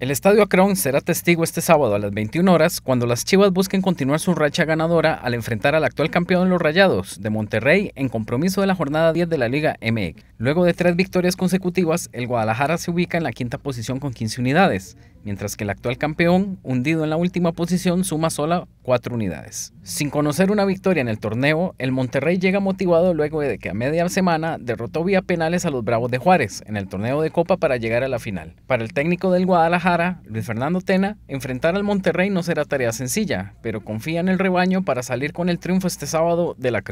El Estadio Akron será testigo este sábado a las 21 horas cuando las Chivas busquen continuar su racha ganadora al enfrentar al actual campeón los Rayados de Monterrey en compromiso de la jornada 10 de la Liga MX. Luego de tres victorias consecutivas, el Guadalajara se ubica en la quinta posición con 15 unidades, mientras que el actual campeón, hundido en la última posición, suma sola cuatro unidades. Sin conocer una victoria en el torneo, el Monterrey llega motivado luego de que a media semana derrotó vía penales a los Bravos de Juárez en el torneo de Copa para llegar a la final. Para el técnico del Guadalajara, Luis Fernando Tena, enfrentar al Monterrey no será tarea sencilla, pero confía en el rebaño para salir con el triunfo este sábado de la